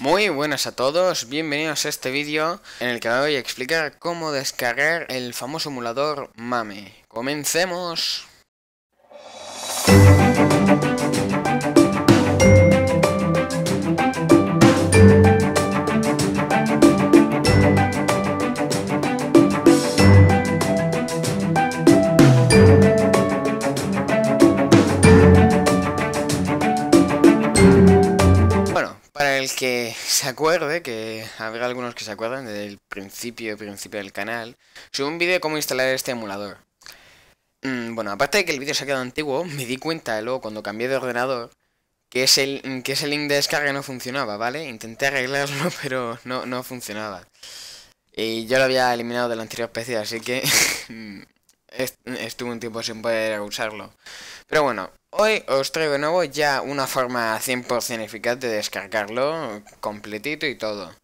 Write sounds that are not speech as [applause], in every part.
Muy buenas a todos, bienvenidos a este vídeo en el que voy a explicar cómo descargar el famoso emulador MAME. ¡Comencemos! que se acuerde, que habrá algunos que se acuerdan del principio, principio del canal, subí un vídeo de cómo instalar este emulador. Mm, bueno, aparte de que el vídeo se ha quedado antiguo, me di cuenta luego cuando cambié de ordenador que ese, que link de descarga no funcionaba, ¿vale? Intenté arreglarlo, [laughs] pero no, no funcionaba. Y yo lo había eliminado de la anterior PC, así que [laughs] estuve un tiempo sin poder usarlo. Pero bueno, Hoy os traigo de nuevo ya una forma 100% eficaz de descargarlo completito y todo.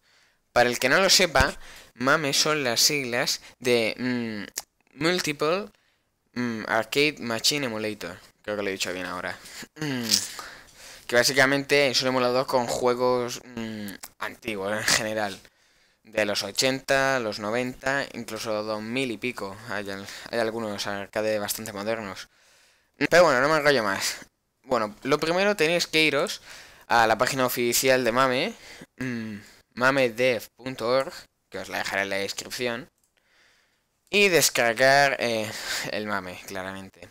Para el que no lo sepa, MAME son las siglas de mm, Multiple mm, Arcade Machine Emulator. Creo que lo he dicho bien ahora. Mm, que básicamente es un emulador con juegos antiguos en general. De los 80, los 90, incluso 2000 y pico. hay algunos arcade bastante modernos. Pero bueno, no me enrollo más. Bueno, lo primero tenéis que iros a la página oficial de Mame, mm, mamedev.org, que os la dejaré en la descripción, y descargar eh, el Mame, claramente.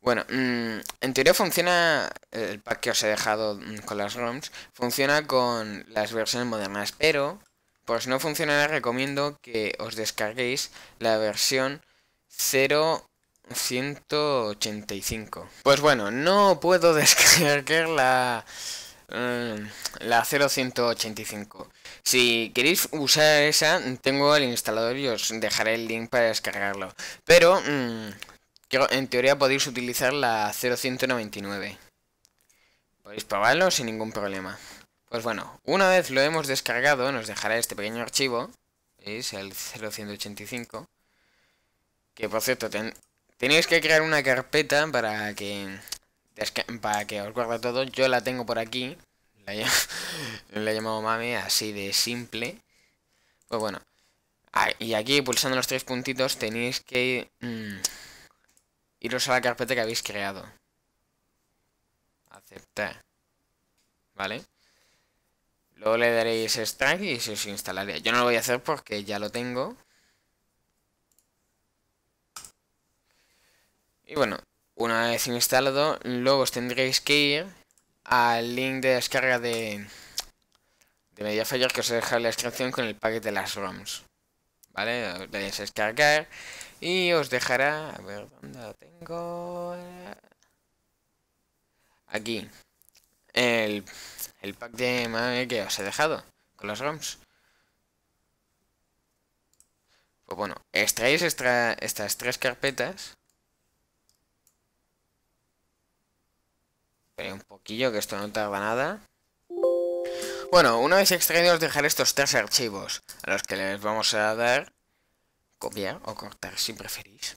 Bueno, mm, en teoría funciona, el pack que os he dejado mm, con las ROMs, funciona con las versiones modernas, pero pues no funcionará, recomiendo que os descarguéis la versión 0 185. Pues bueno, no puedo [laughs] descargar la, mm, la 0185. Si queréis usar esa, tengo el instalador y os dejaré el link para descargarlo. Pero mm, en teoría podéis utilizar la 0199. Podéis probarlo sin ningún problema. Pues bueno, una vez lo hemos descargado, nos dejará este pequeño archivo, es el 0185, que por cierto Tenéis que crear una carpeta para que, para que os guarde todo. Yo la tengo por aquí. La, [laughs] he, llamado mami, así de simple. Pues bueno. y aquí pulsando los tres puntitos tenéis que mm, iros a la carpeta que habéis creado. Aceptar. ¿Vale? Luego le daréis extract y se os instalaría. Yo no lo voy a hacer porque ya lo tengo. Y bueno, una vez instalado, luego os tendréis que ir al link de descarga de, de Mediafire que os dejado en la descripción con el paquete de las ROMs. ¿Vale? Os descargar y os dejará... A ver, ¿dónde lo tengo? Aquí. El, el pack de que os he dejado con las ROMs. Pues bueno, extraéis estas tres carpetas un poquillo, que esto no tarda nada. Bueno, una vez extraídos dejar estos tres archivos, a los que les vamos a dar copiar o cortar si preferís.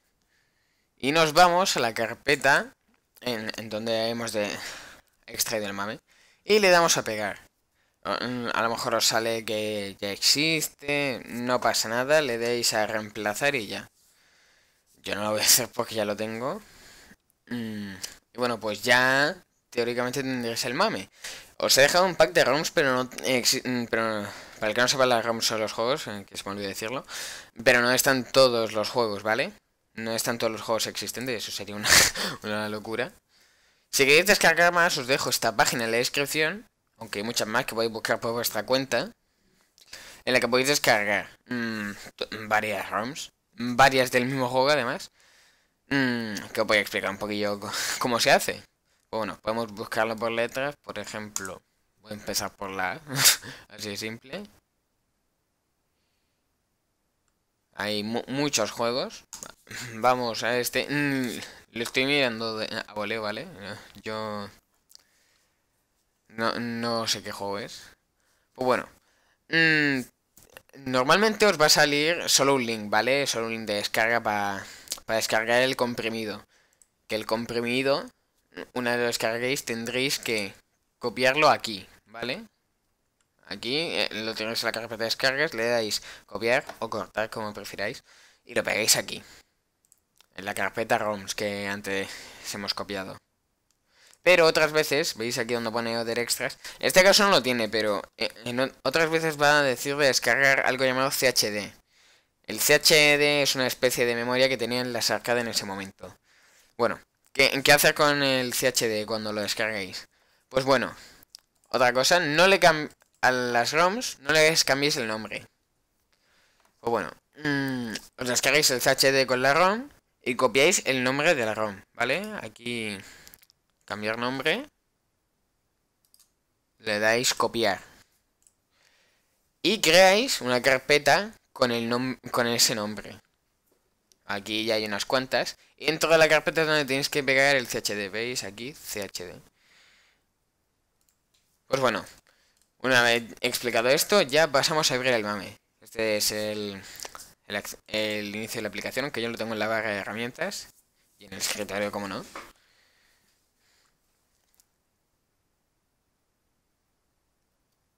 Y nos vamos a la carpeta en, donde hemos de extraído el mame y le damos a pegar. Mm, a lo mejor os sale que ya existe, no pasa nada, le deis a reemplazar y ya. Yo no lo voy a hacer porque ya lo tengo. Mm, y bueno, pues ya teóricamente tendrías el mame. Os he dejado un pack de ROMs, pero no... Mm, pero para el que no sepa, las ROMs son los juegos, eh, que se me olvidó decirlo. Pero no están todos los juegos, ¿vale? No están todos los juegos existentes, eso sería [laughs] una, locura. Si queréis descargar más, os dejo esta página en la descripción, aunque hay muchas más que podéis buscar por vuestra cuenta, en la que podéis descargar mm, varias ROMs, varias del mismo juego además, mm, que os voy a explicar un poquillo [laughs] cómo se hace. Bueno, podemos buscarlo por letras, por ejemplo, voy a empezar por la A, [laughs] así de simple. Hay muchos juegos. [laughs] Vamos a este... Mm, lo estoy mirando a ¿vale? Yo... No, sé qué juego es. Pues bueno. Mm, normalmente os va a salir solo un link, ¿vale? Solo un link de descarga para descargar el comprimido. Que el comprimido una vez lo descarguéis tendréis que copiarlo aquí, ¿vale? Aquí eh, lo tenéis en la carpeta de descargas, le dais copiar o cortar como prefiráis y lo pegáis aquí, en la carpeta ROMs que antes hemos copiado. Pero otras veces, veis aquí donde pone Other Extras, en este caso no lo tiene, pero eh, otras veces va a decir descargar algo llamado CHD. El CHD es una especie de memoria que tenían las arcades en ese momento. Bueno, ¿Qué, ¿Qué hacer con el CHD cuando lo descarguéis? Pues bueno, otra cosa, no le a las ROMs no les cambiéis el nombre. O pues bueno, mm, os descarguéis el CHD con la ROM y copiáis el nombre de la ROM, ¿vale? Aquí, cambiar nombre, le dais copiar. Y creáis una carpeta con, el con ese nombre. Aquí ya hay unas cuantas. Y dentro de la carpeta es donde tenéis que pegar el CHD. ¿Veis? Aquí, CHD. Pues bueno. Una vez explicado esto, ya pasamos a abrir el MAME. Este es el, inicio de la aplicación, que yo lo tengo en la barra de herramientas. Y en el secretario, como no.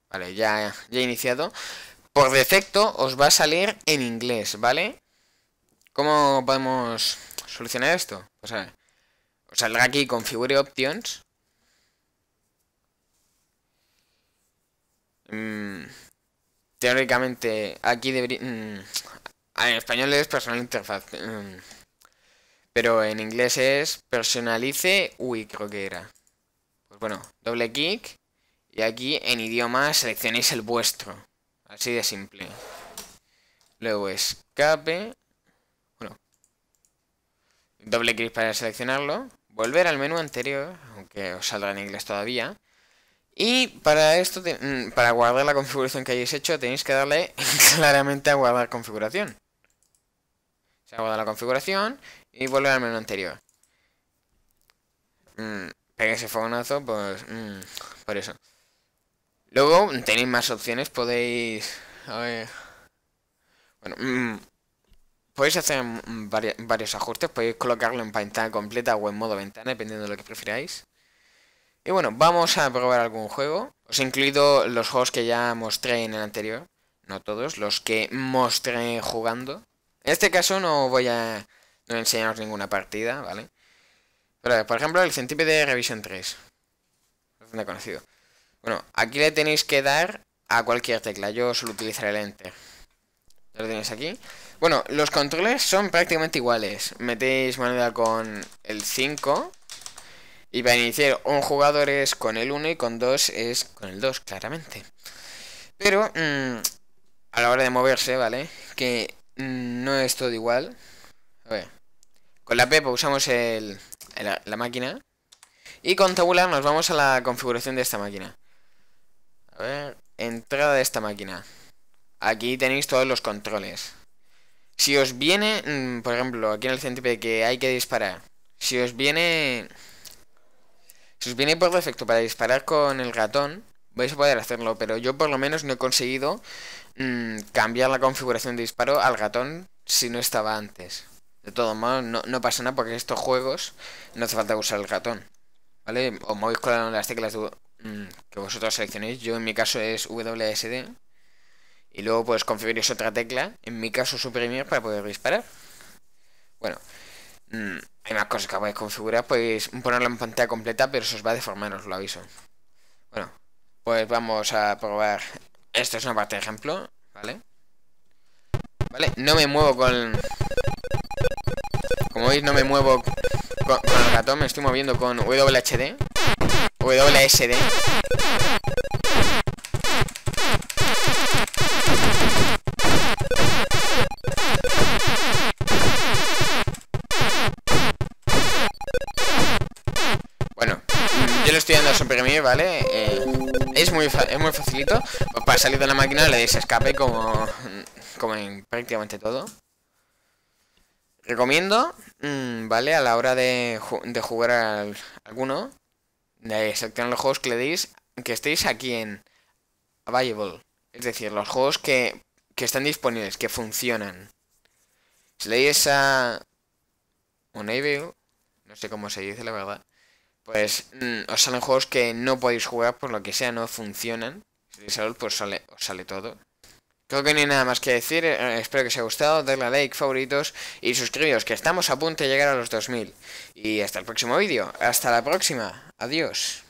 Vale, ya, ya he iniciado. Por defecto os va a salir en inglés, ¿vale? ¿Cómo podemos solucionar esto? O sea, os saldrá aquí Configure Options. Mm, teóricamente, aquí debería... Mm, en español es personal interfaz. Mm, pero en inglés es personalice Uy, creo que era. Pues bueno, doble clic. Y aquí en idioma seleccionéis el vuestro. Así de simple. Luego escape. Doble clic para seleccionarlo. Volver al menú anterior, aunque os saldrá en inglés todavía. Y para esto, mm, para guardar la configuración que hayáis hecho, tenéis que darle [laughs] claramente a guardar configuración. Se guarda la configuración y volver al menú anterior. Mm, ese fogonazo, pues mm, por eso. Luego tenéis más opciones, podéis... A ver... Bueno, mm, Podéis hacer varios ajustes, podéis colocarlo en pantalla completa o en modo ventana, dependiendo de lo que prefiráis. Y bueno, vamos a probar algún juego. Os he incluido los juegos que ya mostré en el anterior, no todos, los que mostré jugando. En este caso no voy a no enseñaros ninguna partida, ¿vale? Pero por ejemplo, el de Revision 3. Bastante conocido. Bueno, aquí le tenéis que dar a cualquier tecla. Yo solo utilizar el Enter. lo tenéis aquí. Bueno, los controles son prácticamente iguales. Metéis moneda con el 5. Y para iniciar un jugador es con el 1 y con 2 es con el 2, claramente. Pero mm, a la hora de moverse, ¿vale? Que mm, no es todo igual. A ver. Con la Pepa pues, usamos la máquina. Y con tabular nos vamos a la configuración de esta máquina. A ver, entrada de esta máquina. Aquí tenéis todos los controles. Si os viene, mm, por ejemplo, aquí en el cntp que hay que disparar. Si os viene... Si os viene por defecto para disparar con el gatón vais a poder hacerlo, pero yo por lo menos no he conseguido mm, cambiar la configuración de disparo al gatón si no estaba antes. De todo modo, no, pasa nada porque en estos juegos no hace falta usar el gatón ¿Vale? Os movéis con las teclas mm, que vosotros seleccionéis. Yo en mi caso es WSD. Y luego pues esa otra tecla, en mi caso suprimir, para poder disparar. Bueno, mm, hay más cosas que podéis configurar, podéis ponerla en pantalla completa, pero eso os va a deformar, os lo aviso. Bueno, pues vamos a probar. Esto es una parte de ejemplo, ¿vale? ¿Vale? No me muevo con... Como veis, no me muevo con, con el ratón, me estoy moviendo con WHD, WSD, ¿vale? Eh, es, muy es muy facilito. Para salir de la máquina le dais escape como, como en prácticamente todo. Recomiendo, mm, ¿vale? A la hora de, jugar A alguno, de seleccionar los juegos que le deis, que estéis aquí en Available. Es decir, los juegos que, que están disponibles, que funcionan. Si le deis a Unable, no sé cómo se dice la verdad pues mm, os salen juegos que no podéis jugar por lo que sea, no funcionan. Si salud, pues sale, os sale todo. Creo que no hay nada más que decir, eh, espero que os haya gustado, dadle a like, favoritos y suscribiros, que estamos a punto de llegar a los 2000. Y hasta el próximo vídeo, hasta la próxima, adiós.